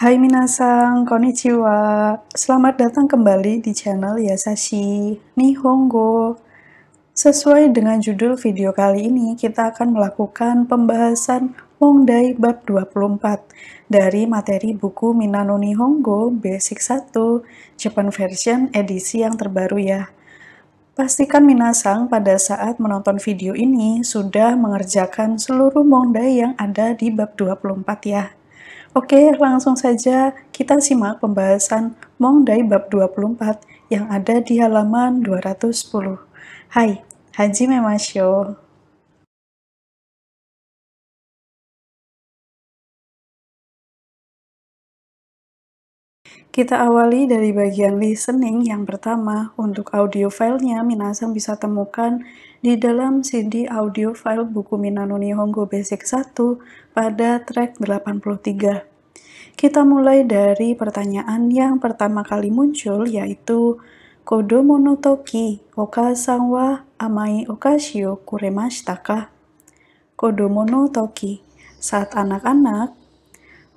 Hai minasang, konnichiwa. Selamat datang kembali di channel Yasashi Nihongo. Sesuai dengan judul video kali ini, kita akan melakukan pembahasan Hongdai bab 24 dari materi buku Minano Nihongo Basic 1 Japan Version edisi yang terbaru ya. Pastikan Minasang pada saat menonton video ini sudah mengerjakan seluruh Hongdai yang ada di bab 24 ya. Oke, langsung saja kita simak pembahasan Mongdai bab 24 yang ada di halaman 210. Hai, Haji Memasyo. Kita awali dari bagian listening yang pertama. Untuk audio filenya, Minasang bisa temukan di dalam CD audio file buku Minanuni Honggo Basic 1 pada track 83. Kita mulai dari pertanyaan yang pertama kali muncul yaitu Kodo monotoki oka sangwa amai okashio kuremashitaka? Kodo monotoki, saat anak-anak,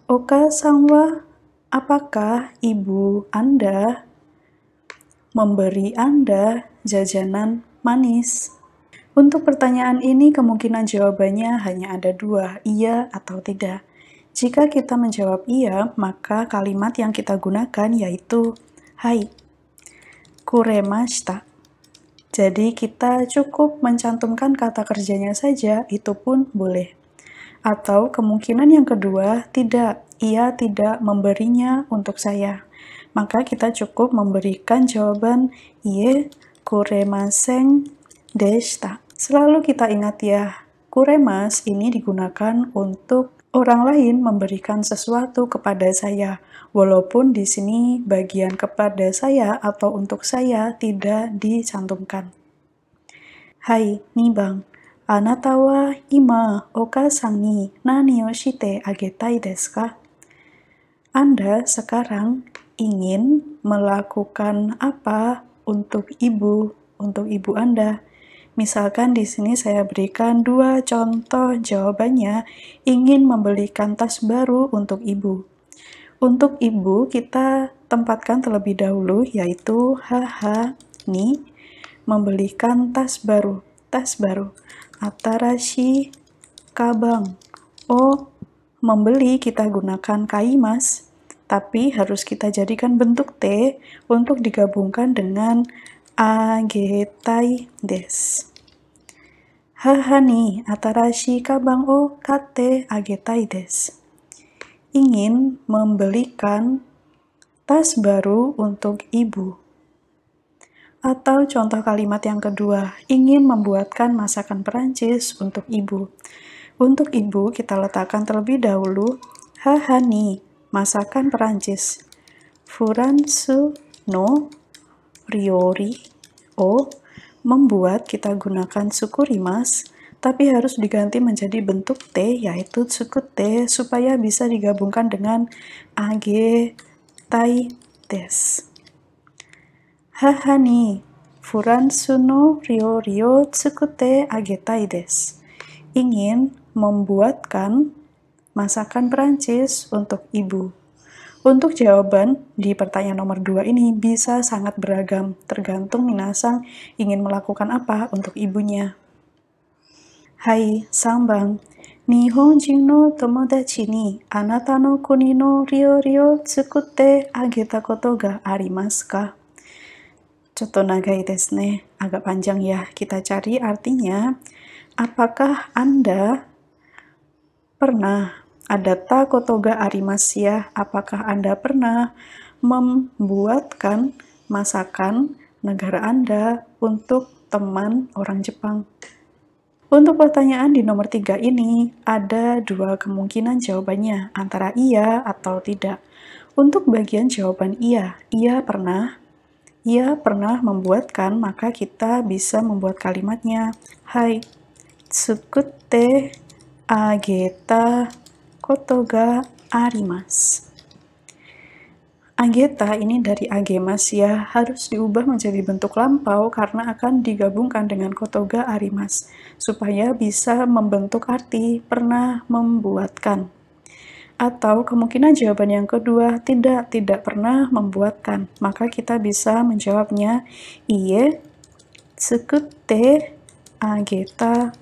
Okasangwa sangwa apakah ibu Anda memberi Anda jajanan manis? Untuk pertanyaan ini, kemungkinan jawabannya hanya ada dua: iya atau tidak. Jika kita menjawab iya, maka kalimat yang kita gunakan yaitu "hai kuremashita". Jadi, kita cukup mencantumkan kata kerjanya saja, itu pun boleh. Atau kemungkinan yang kedua, tidak, ia tidak memberinya untuk saya. Maka kita cukup memberikan jawaban ye kuremasen deshita. Selalu kita ingat ya, kuremas ini digunakan untuk orang lain memberikan sesuatu kepada saya, walaupun di sini bagian kepada saya atau untuk saya tidak dicantumkan. Hai, nih bang, ima nani agetai ka? Anda sekarang ingin melakukan apa untuk ibu, untuk ibu Anda? Misalkan di sini saya berikan dua contoh jawabannya, ingin membelikan tas baru untuk ibu. Untuk ibu kita tempatkan terlebih dahulu yaitu haha ni membelikan tas baru, tas baru. Atarashi kabang. Oh, membeli kita gunakan kaimas, tapi harus kita jadikan bentuk T untuk digabungkan dengan agetai des. Haha nih, atarashi kabang o oh, kate agetai des. Ingin membelikan tas baru untuk ibu. Atau contoh kalimat yang kedua, ingin membuatkan masakan Perancis untuk ibu. Untuk ibu, kita letakkan terlebih dahulu hahani, masakan Perancis. Furansu no riori o membuat kita gunakan suku rimas tapi harus diganti menjadi bentuk T yaitu suku T supaya bisa digabungkan dengan AG tai test Hahani, tsukute ingin membuatkan masakan Perancis untuk ibu. Untuk jawaban di pertanyaan nomor 2 ini bisa sangat beragam, tergantung Minasang ingin melakukan apa untuk ibunya. Hai, Sambang. Nihonjin no tomodachi ni anata no kuni no ryo ryo tsukute ageta koto ga arimasu ka? Cetonagai desne agak panjang ya. Kita cari artinya apakah Anda pernah ada takotoga arimasia? Apakah Anda pernah membuatkan masakan negara Anda untuk teman orang Jepang? Untuk pertanyaan di nomor tiga ini, ada dua kemungkinan jawabannya, antara iya atau tidak. Untuk bagian jawaban iya, iya pernah ia pernah membuatkan, maka kita bisa membuat kalimatnya. Hai, tsukute ageta kotoga arimas. Ageta ini dari agemas ya, harus diubah menjadi bentuk lampau karena akan digabungkan dengan kotoga arimas, supaya bisa membentuk arti pernah membuatkan. Atau kemungkinan jawaban yang kedua, tidak, tidak pernah membuatkan. Maka kita bisa menjawabnya, iye, sekute ageta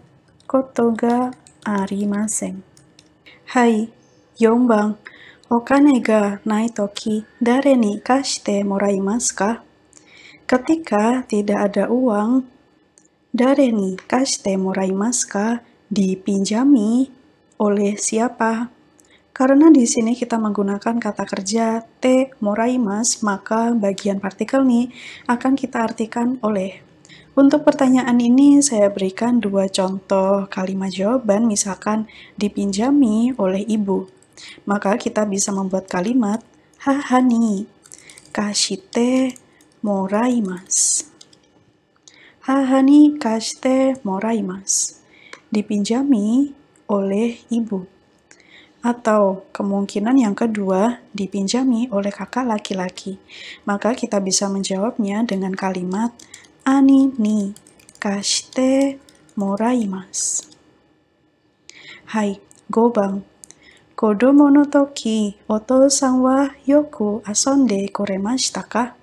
kotoga ga arimasen. Hai, yonban, okane ga nai toki, dare ni kashite moraimasu ka? Ketika tidak ada uang, dare ni kashite moraimasu ka? Dipinjami oleh siapa? Karena di sini kita menggunakan kata kerja te moraimas, maka bagian partikel ni akan kita artikan oleh. Untuk pertanyaan ini, saya berikan dua contoh kalimat jawaban, misalkan dipinjami oleh ibu. Maka kita bisa membuat kalimat hahani, kashite moraimas. Hahani kashite moraimas. Dipinjami oleh ibu. Atau kemungkinan yang kedua, dipinjami oleh kakak laki-laki. Maka kita bisa menjawabnya dengan kalimat ani ni kashite moraimasu. Hai, gobang. Kodomo no toki, oto wa yoku asonde koremashita ka?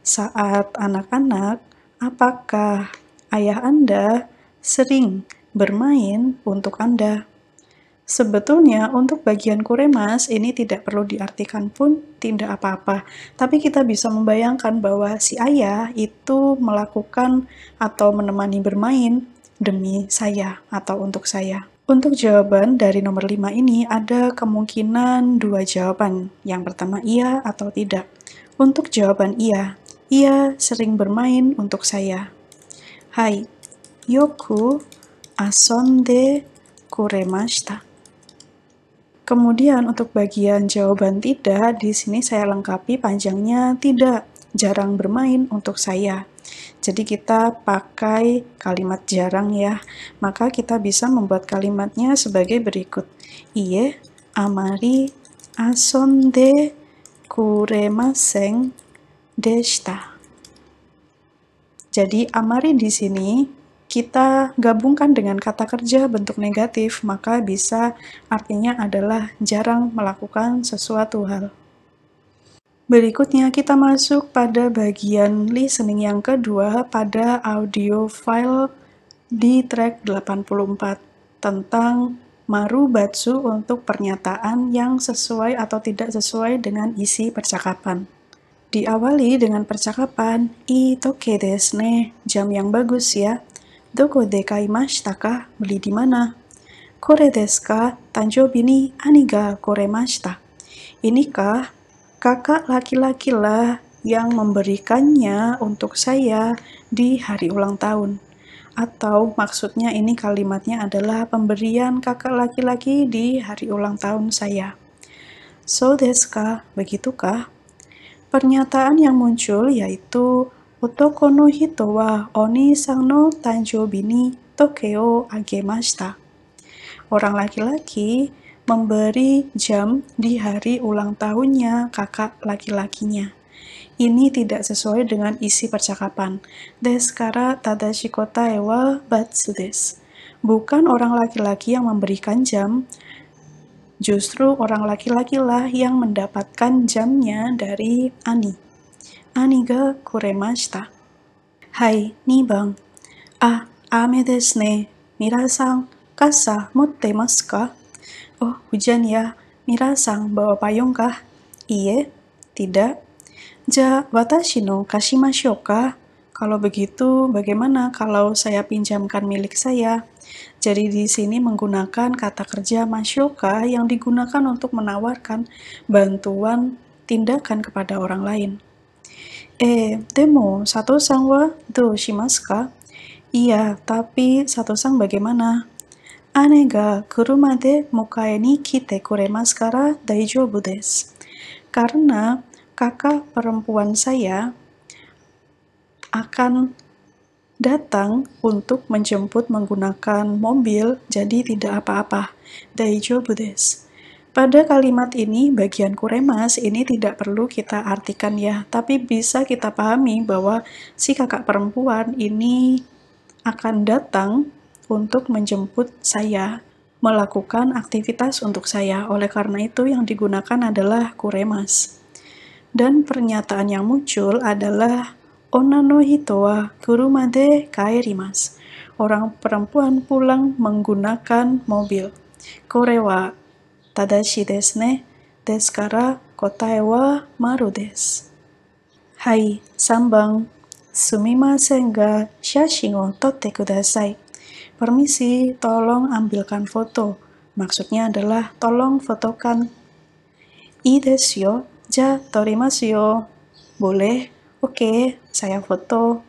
Saat anak-anak, apakah ayah Anda sering bermain untuk Anda? Sebetulnya untuk bagian kuremas ini tidak perlu diartikan pun tidak apa-apa. Tapi kita bisa membayangkan bahwa si ayah itu melakukan atau menemani bermain demi saya atau untuk saya. Untuk jawaban dari nomor 5 ini ada kemungkinan dua jawaban. Yang pertama iya atau tidak. Untuk jawaban iya, iya sering bermain untuk saya. Hai, yoku asonde kuremashita. Kemudian untuk bagian jawaban tidak, di sini saya lengkapi panjangnya tidak, jarang bermain untuk saya. Jadi kita pakai kalimat jarang ya, maka kita bisa membuat kalimatnya sebagai berikut. Iye, amari, asonde, kuremaseng deshita. Jadi amari di sini kita gabungkan dengan kata kerja bentuk negatif, maka bisa artinya adalah jarang melakukan sesuatu hal. Berikutnya kita masuk pada bagian listening yang kedua pada audio file di track 84 tentang maru batsu untuk pernyataan yang sesuai atau tidak sesuai dengan isi percakapan. Diawali dengan percakapan, itu kedes ne, jam yang bagus ya, Doko dekai Beli di mana? Kore desu ka? Tanjoubi ni aniga koremashita. Inikah kakak laki-laki lah yang memberikannya untuk saya di hari ulang tahun. Atau maksudnya ini kalimatnya adalah pemberian kakak laki-laki di hari ulang tahun saya. So deska Begitukah? Pernyataan yang muncul yaitu Orang laki laki-laki memberi jam di hari ulang tahunnya kakak laki-lakinya. Ini tidak sesuai dengan isi percakapan. Deskara tadashi kota ewa des. Bukan orang laki-laki yang memberikan jam, justru orang laki-laki lah yang mendapatkan jamnya dari Ani. Hai, bang. ame kasa 兄がくれましたはい2 ka? Oh, hujan ya. Mirasang bawa payung kah? Iye, tidak. Ja, watashi no kashimashou ka? Kalau begitu, bagaimana kalau saya pinjamkan milik saya? Jadi di sini menggunakan kata kerja masyoka yang digunakan untuk menawarkan bantuan tindakan kepada orang lain. E, demo satu sang wa do shimasu ka? Iya, tapi satu sang bagaimana? Ane ga kuruma de mukae ni kite kuremasu kara daijoubu desu. Karena kakak perempuan saya akan datang untuk menjemput menggunakan mobil, jadi tidak apa-apa. Daijo Budes. Pada kalimat ini, bagian kuremas ini tidak perlu kita artikan ya, tapi bisa kita pahami bahwa si kakak perempuan ini akan datang untuk menjemput saya, melakukan aktivitas untuk saya. Oleh karena itu, yang digunakan adalah kuremas. Dan pernyataan yang muncul adalah onano hitoa kurumade kaerimas. Orang perempuan pulang menggunakan mobil. Korewa Hai, kudasai. Permisi, tolong ambilkan foto. Maksudnya adalah tolong fotokan. I desu yo, ja torimasu yo. Boleh, oke, okay, saya foto.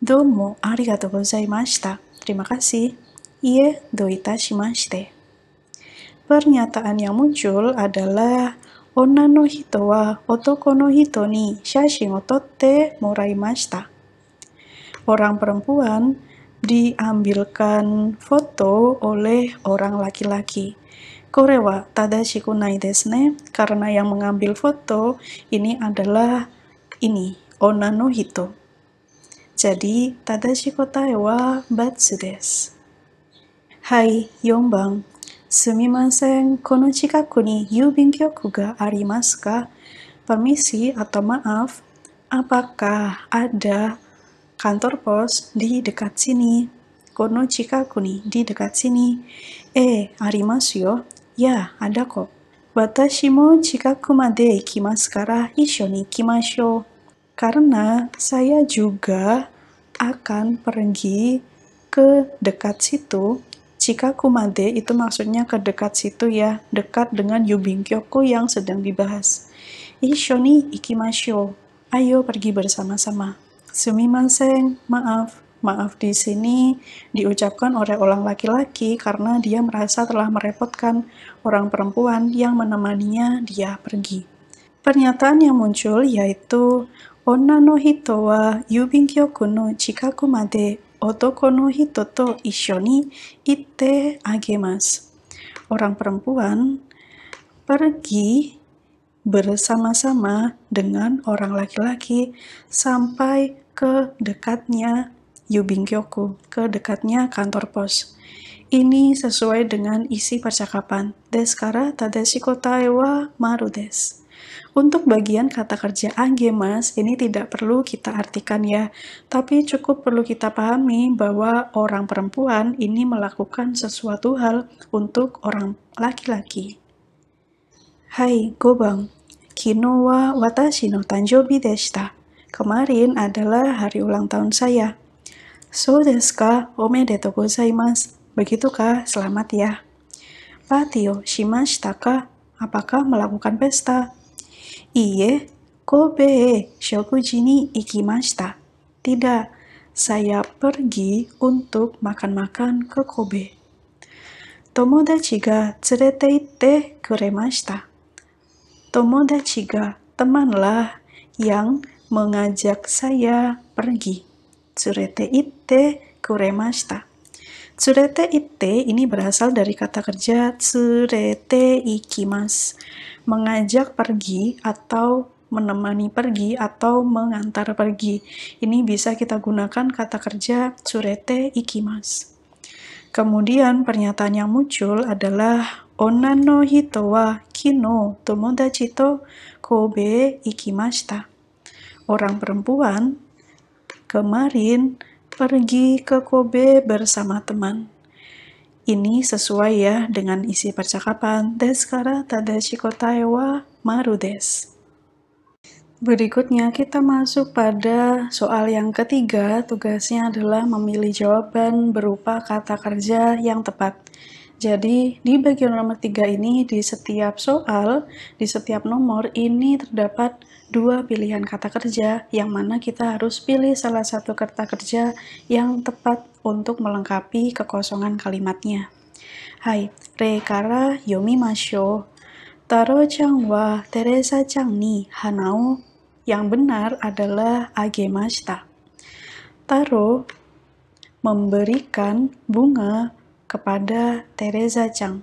Domo arigatou gozaimashita. Terima kasih. Ie, do itashimashite. Pernyataan yang muncul adalah Onna no hito wa otoko no hito ni shashin o totte moraimashita. Orang perempuan diambilkan foto oleh orang laki-laki. Korewa tadashi kunai desu ne, karena yang mengambil foto ini adalah ini, onna no hito. Jadi, tadashi kotae wa batsu desu. Hai, yombang. すみません、この近くに郵便局がありますか Permisi atau maaf, apakah ada kantor pos di dekat sini? Kono chikaku ni di dekat sini. Eh, arimasu yo. Ya, ada kok. Watashi mo chikaku made ikimasu kara isho ni ikimashou. Karena saya juga akan pergi ke dekat situ jika Kumade itu maksudnya ke dekat situ ya, dekat dengan Yubinkyoku yang sedang dibahas. Isho ni ikimashio. Ayo pergi bersama-sama. Sumimasen, maaf. Maaf di sini diucapkan oleh orang laki-laki karena dia merasa telah merepotkan orang perempuan yang menemaninya dia pergi. Pernyataan yang muncul yaitu Onna no hito wa yubinkyoku no chikaku made Otoko no hito to isho ni ite agemasu. Orang perempuan pergi bersama-sama dengan orang laki-laki sampai ke dekatnya Yubinkyoku, ke dekatnya kantor pos. Ini sesuai dengan isi percakapan. Deskara tadeshiko taewa maru untuk bagian kata kerja AG ini tidak perlu kita artikan ya, tapi cukup perlu kita pahami bahwa orang perempuan ini melakukan sesuatu hal untuk orang laki-laki. Hai, Gobang. Kino wa watashi no tanjobi deshita. Kemarin adalah hari ulang tahun saya. So desu ka, omedetou gozaimasu. Begitukah? Selamat ya. Patio shimashita ka? Apakah melakukan pesta? Iye, Kobe Shokujini ikimashita. Tidak, saya pergi untuk makan-makan ke Kobe. Tomodachi ga tsurete itte kuremashita. Tomodachi ga temanlah yang mengajak saya pergi. Tsurete itte kuremashita. Tsurete itte ini berasal dari kata kerja tsurete ikimasu mengajak pergi atau menemani pergi atau mengantar pergi. Ini bisa kita gunakan kata kerja surete ikimas. Kemudian pernyataan yang muncul adalah onano hito wa kino tomodachi to Kobe ikimashita. Orang perempuan kemarin pergi ke Kobe bersama teman. Ini sesuai ya dengan isi percakapan Deskara Tadashi Kotae wa Maru Berikutnya kita masuk pada soal yang ketiga, tugasnya adalah memilih jawaban berupa kata kerja yang tepat. Jadi, di bagian nomor tiga ini, di setiap soal, di setiap nomor, ini terdapat dua pilihan kata kerja, yang mana kita harus pilih salah satu kata kerja yang tepat untuk melengkapi kekosongan kalimatnya. Hai, Rekara yomi masho. Taro chang wa Teresa chang ni hanau. Yang benar adalah agemashita. Taro memberikan bunga kepada Teresa Chang.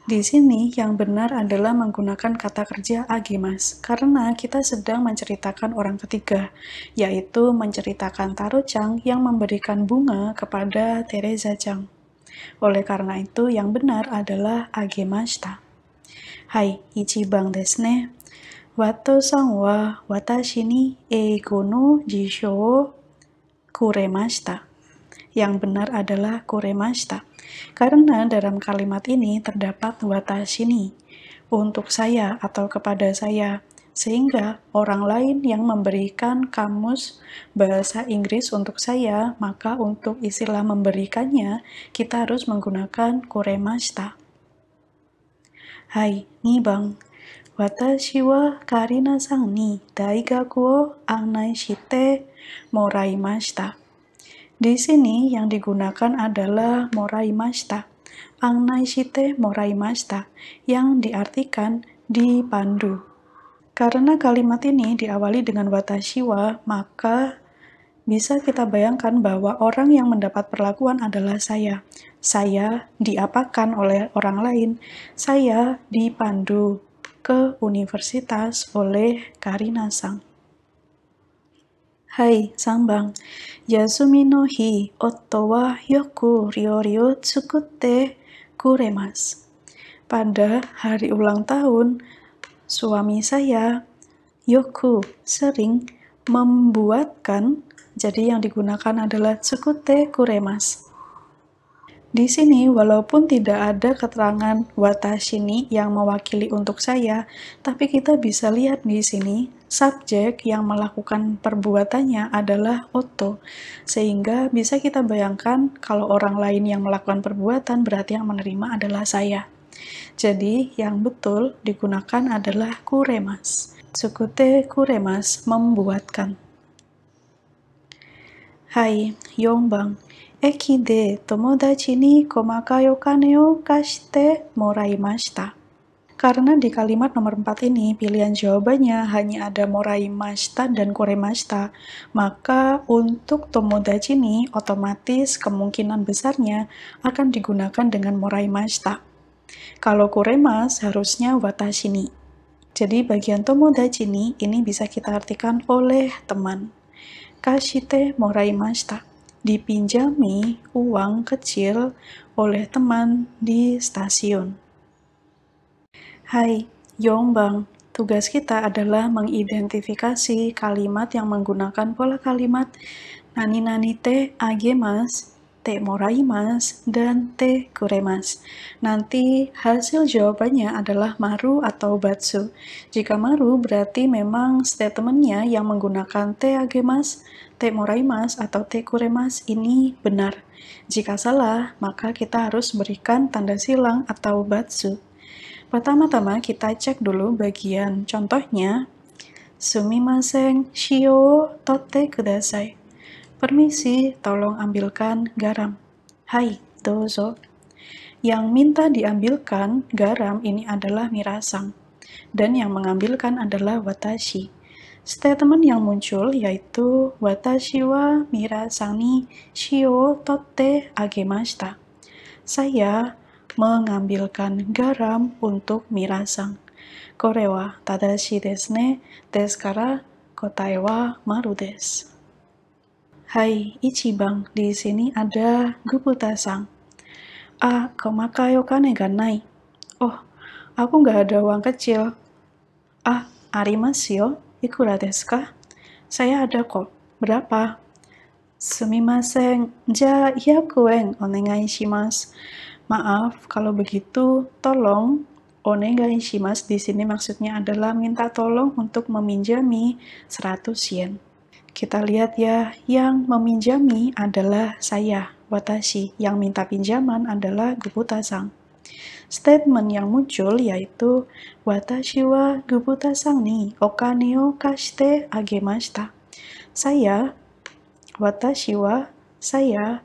Di sini yang benar adalah menggunakan kata kerja agimas karena kita sedang menceritakan orang ketiga, yaitu menceritakan Taro Chang yang memberikan bunga kepada Teresa Chang. Oleh karena itu, yang benar adalah agi Hai, ichibang desne. Wato sang wa watashi ni eigo no jisho kuremashita. Yang benar adalah kuremashita. Karena dalam kalimat ini terdapat watashini, untuk saya atau kepada saya, sehingga orang lain yang memberikan kamus bahasa Inggris untuk saya, maka untuk istilah memberikannya, kita harus menggunakan kuremashita. Hai, ni bang. Watashi wa karina sang ni daigaku wo anai shite moraimashita. Di sini yang digunakan adalah moraimashita, angnaishite moraimashita, yang diartikan dipandu. Karena kalimat ini diawali dengan watashi wa, maka bisa kita bayangkan bahwa orang yang mendapat perlakuan adalah saya. Saya diapakan oleh orang lain. Saya dipandu ke universitas oleh Karina Sang. Hai Sambang, Yasuminohi yoku ryo suku tsukute kuremas. Pada hari ulang tahun, suami saya, yoku, sering membuatkan, jadi yang digunakan adalah tsukute kuremas. Di sini, walaupun tidak ada keterangan ni yang mewakili untuk saya, tapi kita bisa lihat di sini, subjek yang melakukan perbuatannya adalah Otto. Sehingga bisa kita bayangkan kalau orang lain yang melakukan perbuatan berarti yang menerima adalah saya. Jadi, yang betul digunakan adalah kuremas. Sukute kuremas membuatkan. Eh, tomodachi Hai, ni moraimashita. Karena di kalimat nomor 4 ini pilihan jawabannya hanya ada moraimashita dan koremashita, maka untuk tomodachi ni otomatis kemungkinan besarnya akan digunakan dengan moraimashita. Kalau koremas harusnya watashi ni. Jadi bagian tomodachi ni ini bisa kita artikan oleh teman kashite moraimashita, dipinjami uang kecil oleh teman di stasiun. Hai, Yombang. Tugas kita adalah mengidentifikasi kalimat yang menggunakan pola kalimat nani nani te age mas T. Moraimas, dan T. Kuremas. Nanti hasil jawabannya adalah maru atau batsu. Jika maru berarti memang statementnya yang menggunakan T. Agemas, T. Moraimas, atau T. Kuremas ini benar. Jika salah, maka kita harus berikan tanda silang atau batsu. Pertama-tama kita cek dulu bagian contohnya. Sumimasen, shio, tote kudasai. Permisi, tolong ambilkan garam. Hai, dozo. Yang minta diambilkan garam ini adalah mirasang, dan yang mengambilkan adalah watashi. Statement yang muncul yaitu watashi wa mirasang ni shio totte agemashita. Saya mengambilkan garam untuk mirasang. Korewa tadashi desne, deskara kotae wa maru desu. Hai Ichibang, di sini ada Guputasang. A, komakayo kane ganai. Oh, aku nggak ada uang kecil. Ah, arimasyo, ikura desu ka? Saya ada kok. Berapa? Sumimasen, ja hyakuen onegai shimasu. Maaf, kalau begitu, tolong onegai shimasu di sini maksudnya adalah minta tolong untuk meminjami 100 yen. Kita lihat ya, yang meminjami adalah saya, watashi. Yang minta pinjaman adalah gubutasang. Statement yang muncul yaitu watashi wa gubutasang ni okane o kashite agemashita. Saya watashi wa saya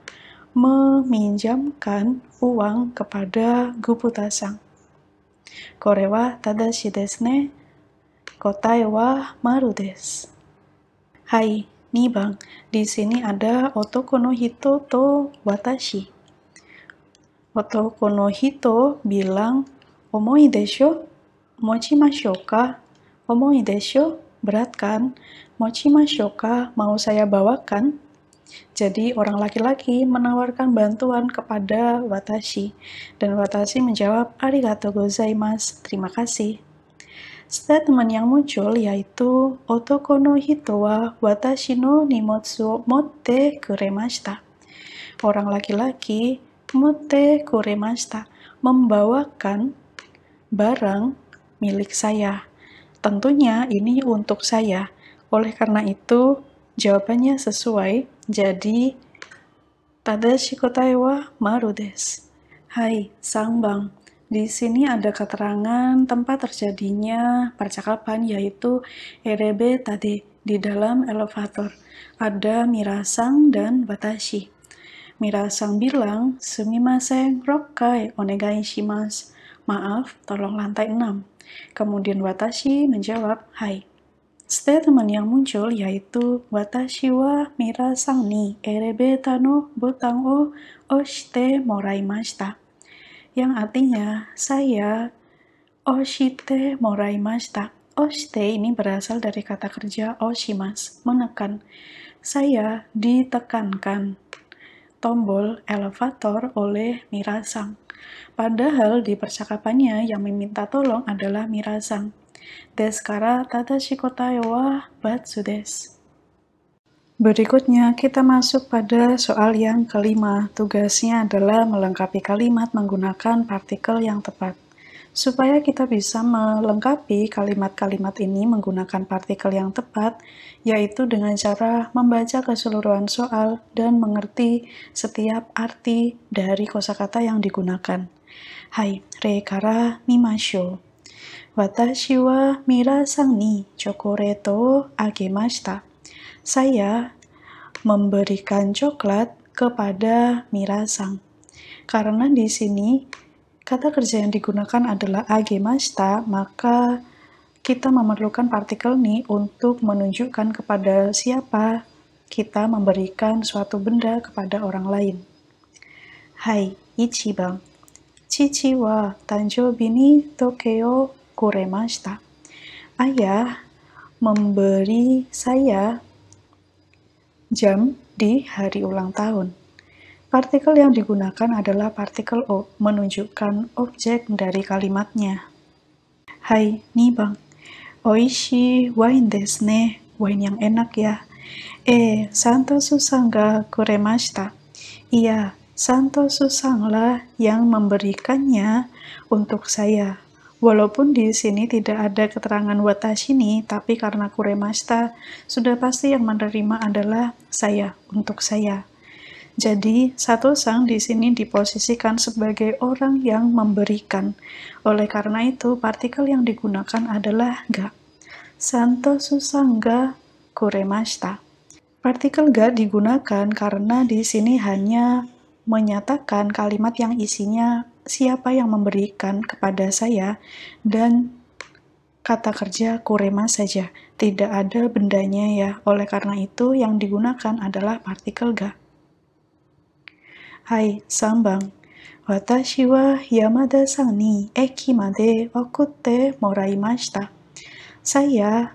meminjamkan uang kepada gubutasang. Korewa tadashi desu ne. Kotae wa maru desu. Hai, ni bang, di sini ada Otokonohito to watashi. Otokonohito bilang, omoi desho, mochi masyoka. omoi desho, berat kan, mochi masyoka, mau saya bawakan? Jadi orang laki-laki menawarkan bantuan kepada Watashi, dan Watashi menjawab, Arigato gozaimasu, terima kasih. Statement yang muncul yaitu Otoko no hito wa watashi no nimotsu motte kuremashita. Orang laki-laki motte kuremashita membawakan barang milik saya. Tentunya ini untuk saya. Oleh karena itu, jawabannya sesuai. Jadi, kotae wa maru desu. Hai, sangbang. Di sini ada keterangan tempat terjadinya percakapan yaitu Erebe tadi di dalam elevator. Ada Mirasang dan Batashi. Mirasang bilang, Sumimasen rokai onegai shimasu. Maaf, tolong lantai 6. Kemudian Watashi menjawab, Hai. Statement yang muncul yaitu Watashi wa mirasang ni erebe tano butang o oshite moraimashita yang artinya saya oshite moraimashita. Oshite ini berasal dari kata kerja oshimas, menekan. Saya ditekankan tombol elevator oleh Mirasang. Padahal di percakapannya yang meminta tolong adalah Mirasang. Deskara tata shikotai wa batsu desu. Berikutnya, kita masuk pada soal yang kelima. Tugasnya adalah melengkapi kalimat menggunakan partikel yang tepat. Supaya kita bisa melengkapi kalimat-kalimat ini menggunakan partikel yang tepat, yaitu dengan cara membaca keseluruhan soal dan mengerti setiap arti dari kosakata yang digunakan. Hai, rekara mimasho. Watashi wa mirasang ni chokoreto agemashita saya memberikan coklat kepada Mirasang. Karena di sini kata kerja yang digunakan adalah agemasta, maka kita memerlukan partikel ni untuk menunjukkan kepada siapa kita memberikan suatu benda kepada orang lain. Hai, Ichiban. Cici wa tanjobi ni tokeo kuremashita. Ayah memberi saya jam di hari ulang tahun. Partikel yang digunakan adalah partikel O, menunjukkan objek dari kalimatnya. Hai, nih bang. Oishi wine desu ne. Wine yang enak ya. Eh, Santo Susangga ga kuremashita. Iya, Santo Susanglah yang memberikannya untuk saya. Walaupun di sini tidak ada keterangan watashi ni, tapi karena kuremashita, sudah pasti yang menerima adalah saya, untuk saya. Jadi, satu sang di sini diposisikan sebagai orang yang memberikan. Oleh karena itu, partikel yang digunakan adalah ga. Santo susangga kuremashita. Partikel ga digunakan karena di sini hanya menyatakan kalimat yang isinya siapa yang memberikan kepada saya dan kata kerja kurema saja. Tidak ada bendanya ya. Oleh karena itu yang digunakan adalah partikel ga. Hai, sambang. Watashi wa Yamada san ni eki made okute moraimashita. Saya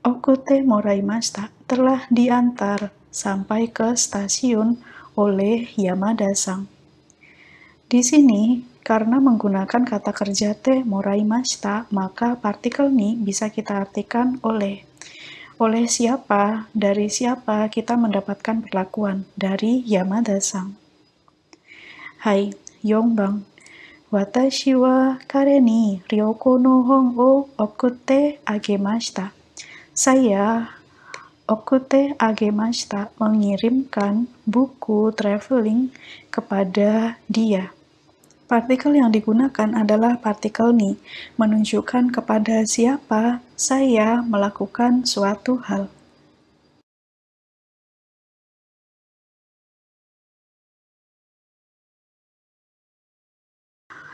okute moraimashita telah diantar sampai ke stasiun oleh Yamada-sang. Di sini, karena menggunakan kata kerja te moraimashita, maka partikel ni bisa kita artikan oleh. Oleh siapa, dari siapa kita mendapatkan perlakuan? Dari Yamada-san. Hai, Yongbang. Watashi wa kare ni ryoko no hon o okute agemashita. Saya okute agemashita mengirimkan buku traveling kepada dia. Partikel yang digunakan adalah partikel ni, menunjukkan kepada siapa saya melakukan suatu hal.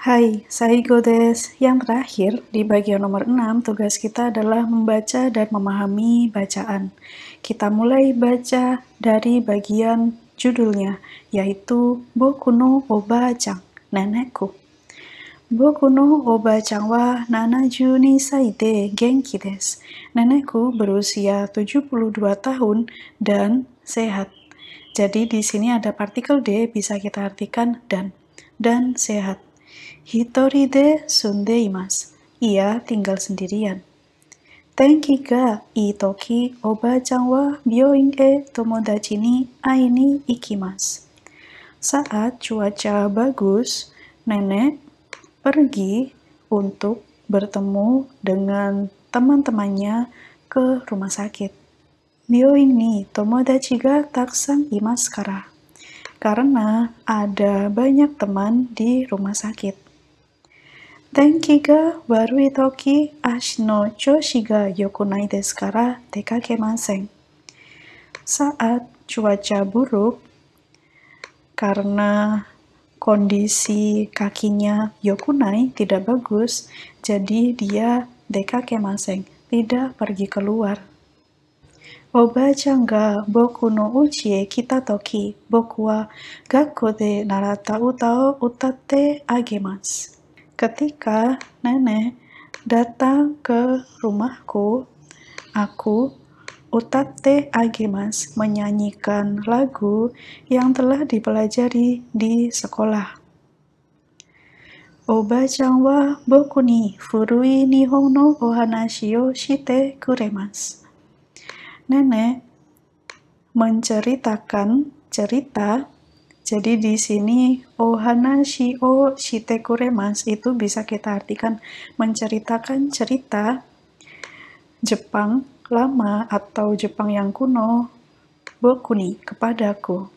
Hai, saya Godes. Yang terakhir, di bagian nomor 6, tugas kita adalah membaca dan memahami bacaan. Kita mulai baca dari bagian judulnya, yaitu Boku no Obajang nanaku. Boku no oba changwa Nana Juni saite genki des. Nenekku berusia 72 tahun dan sehat. Jadi di sini ada partikel D bisa kita artikan dan dan sehat. Hitori de imas. Ia tinggal sendirian. Tenki ga itoki oba changwa wa e tomodachi ni Aini ikimasu. Saat cuaca bagus, nenek pergi untuk bertemu dengan teman-temannya ke rumah sakit. Mio ini tomodachi ga taksan imasu kara. Karena ada banyak teman di rumah sakit. Tenki ga warui toki ashi no choshi ga yokunai desu kara dekakemasen. Saat cuaca buruk, karena kondisi kakinya Yokunai ya tidak bagus, jadi dia kemaseng, tidak pergi keluar. Oba changa boku no uchie kita toki boku wa gakko de narata uta o utatte Ketika nenek datang ke rumahku, aku Utate Agemas menyanyikan lagu yang telah dipelajari di sekolah. Oba wa boku ni furui nihon no ohanashi o shite kuremas. Nenek menceritakan cerita jadi di sini ohanashi ohana shite kuremas itu bisa kita artikan menceritakan cerita Jepang lama atau Jepang yang kuno, bokuni kepadaku.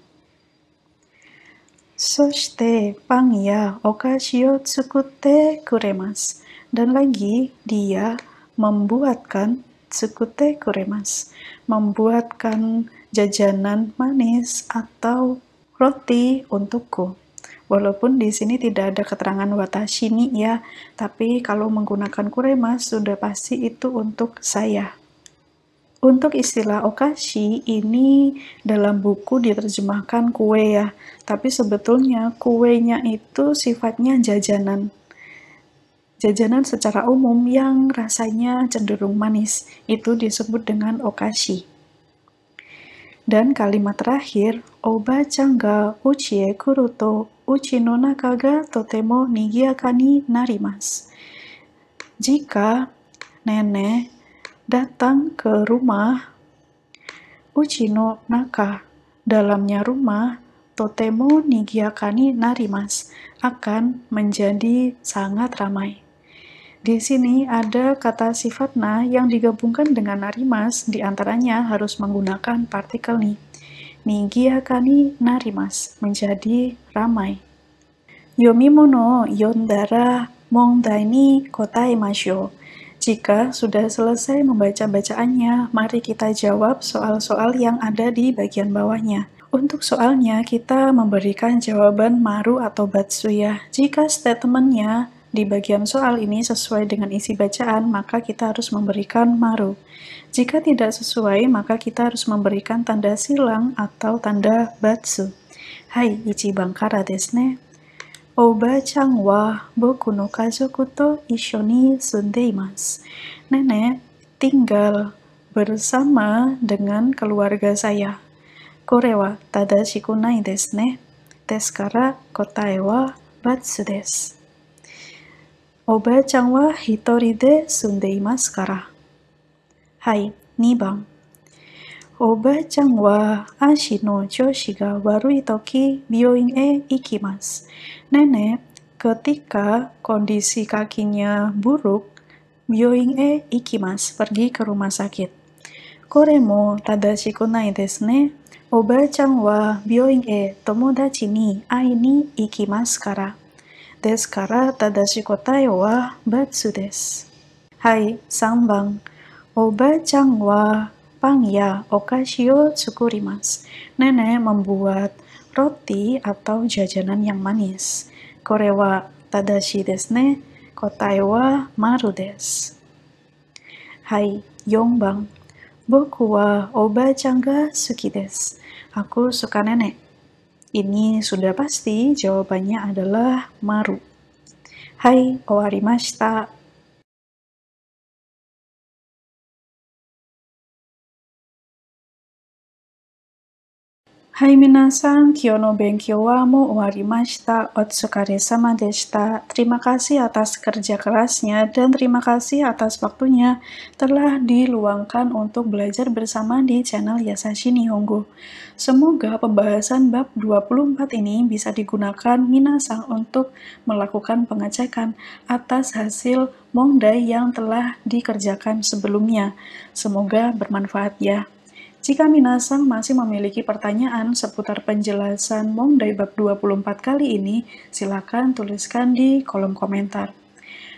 Soshite pang ya okashi o tsukute kuremas. Dan lagi dia membuatkan tsukute kuremas, membuatkan jajanan manis atau roti untukku. Walaupun di sini tidak ada keterangan watashi ni ya, tapi kalau menggunakan kuremas sudah pasti itu untuk saya. Untuk istilah okashi ini dalam buku diterjemahkan kue ya, tapi sebetulnya kuenya itu sifatnya jajanan. Jajanan secara umum yang rasanya cenderung manis, itu disebut dengan okashi. Dan kalimat terakhir, oba changa uchie kuruto uchi no nakaga totemo nigiakani narimas. Jika nenek datang ke rumah Uchino Naka. Dalamnya rumah Totemo Nigiakani Narimas akan menjadi sangat ramai. Di sini ada kata sifatna yang digabungkan dengan narimas, diantaranya harus menggunakan partikel ni. Nigiakani narimas, menjadi ramai. Yomimono yondara mongdai ni kotai jika sudah selesai membaca bacaannya, mari kita jawab soal-soal yang ada di bagian bawahnya. Untuk soalnya, kita memberikan jawaban maru atau batsu ya. Jika statementnya di bagian soal ini sesuai dengan isi bacaan, maka kita harus memberikan maru. Jika tidak sesuai, maka kita harus memberikan tanda silang atau tanda batsu. Hai, ichi Bangkara desne oba chang wa boku no kazoku to isho ni Nenek tinggal bersama dengan keluarga saya. Korewa tada nai desu ne. Desu kara kotae wa batsu desu. oba chang wa hitori de sundeimasu kara. Hai, 2 bang chang wa ashi no joshi ga warui toki bioing e ikimas. Nenek, ketika kondisi kakinya buruk, bioing e ikimas, pergi ke rumah sakit. Koremo tadashi kunai desu ne, chang wa bioing e tomodachi ni ai ni ikimas kara. Desu kara tadashi kotai wa batsu desu. Hai, sambang. chang wa Pang ya, okashio tsukurimas. Nenek membuat roti atau jajanan yang manis. Korewa tadashi desne, kotai wa maru des. Hai, Yongbang. Boku wa oba cangga suki des. Aku suka nenek. Ini sudah pasti jawabannya adalah maru. Hai, owarimashita. Hai Terima kasih atas kerja kerasnya dan terima kasih atas waktunya telah diluangkan untuk belajar bersama di channel Yasashi Nihongo. Semoga pembahasan bab 24 ini bisa digunakan minasang untuk melakukan pengecekan atas hasil mongdai yang telah dikerjakan sebelumnya. Semoga bermanfaat ya. Jika Minasang masih memiliki pertanyaan seputar penjelasan Dai bab 24 kali ini, silakan tuliskan di kolom komentar.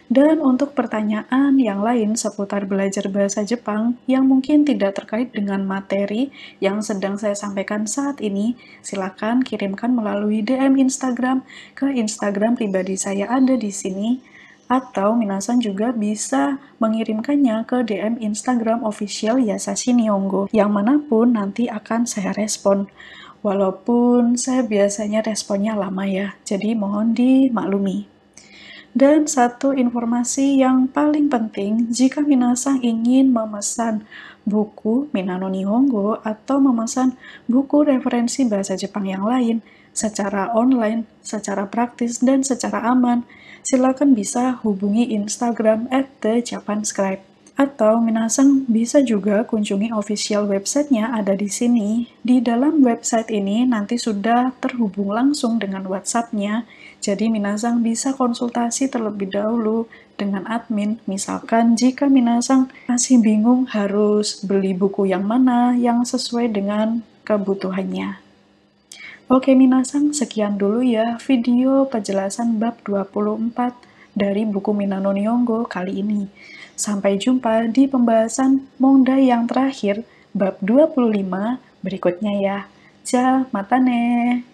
Dan untuk pertanyaan yang lain seputar belajar bahasa Jepang yang mungkin tidak terkait dengan materi yang sedang saya sampaikan saat ini, silakan kirimkan melalui DM Instagram ke Instagram pribadi saya ada di sini atau Minasan juga bisa mengirimkannya ke DM Instagram official Yasashi Nihongo, yang manapun nanti akan saya respon. Walaupun saya biasanya responnya lama ya, jadi mohon dimaklumi. Dan satu informasi yang paling penting, jika minasan ingin memesan buku Minano Nihongo atau memesan buku referensi bahasa Jepang yang lain secara online, secara praktis, dan secara aman, silakan bisa hubungi Instagram at the Atau Minasang bisa juga kunjungi official websitenya ada di sini. Di dalam website ini nanti sudah terhubung langsung dengan WhatsAppnya, jadi Minasang bisa konsultasi terlebih dahulu dengan admin. Misalkan jika Minasang masih bingung harus beli buku yang mana yang sesuai dengan kebutuhannya. Oke Minasan, sekian dulu ya video penjelasan bab 24 dari buku Minano Nyongo kali ini. Sampai jumpa di pembahasan Mongda yang terakhir, bab 25 berikutnya ya. Ciao, matane!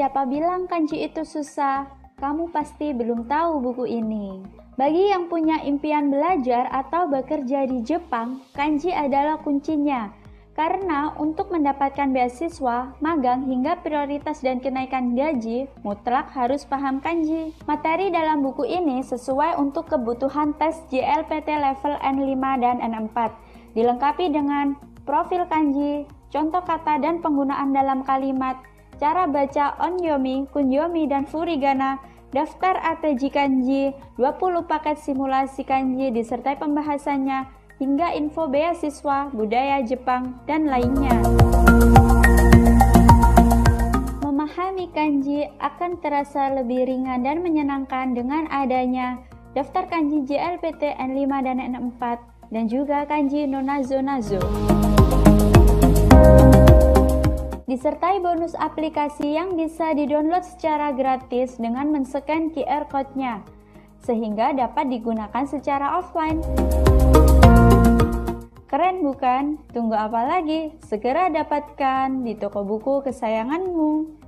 Siapa bilang kanji itu susah? Kamu pasti belum tahu buku ini. Bagi yang punya impian belajar atau bekerja di Jepang, kanji adalah kuncinya. Karena untuk mendapatkan beasiswa, magang hingga prioritas dan kenaikan gaji, mutlak harus paham kanji. Materi dalam buku ini sesuai untuk kebutuhan tes JLPT level N5 dan N4, dilengkapi dengan profil kanji, contoh kata dan penggunaan dalam kalimat, cara baca onyomi, kunyomi, dan furigana, daftar ATJ kanji, 20 paket simulasi kanji disertai pembahasannya, hingga info beasiswa, budaya Jepang, dan lainnya. Memahami kanji akan terasa lebih ringan dan menyenangkan dengan adanya daftar kanji JLPT N5 dan N4, dan juga kanji nonazo-nazo. Thank disertai bonus aplikasi yang bisa didownload secara gratis dengan men-scan QR Code-nya, sehingga dapat digunakan secara offline. Keren bukan? Tunggu apa lagi? Segera dapatkan di toko buku kesayanganmu.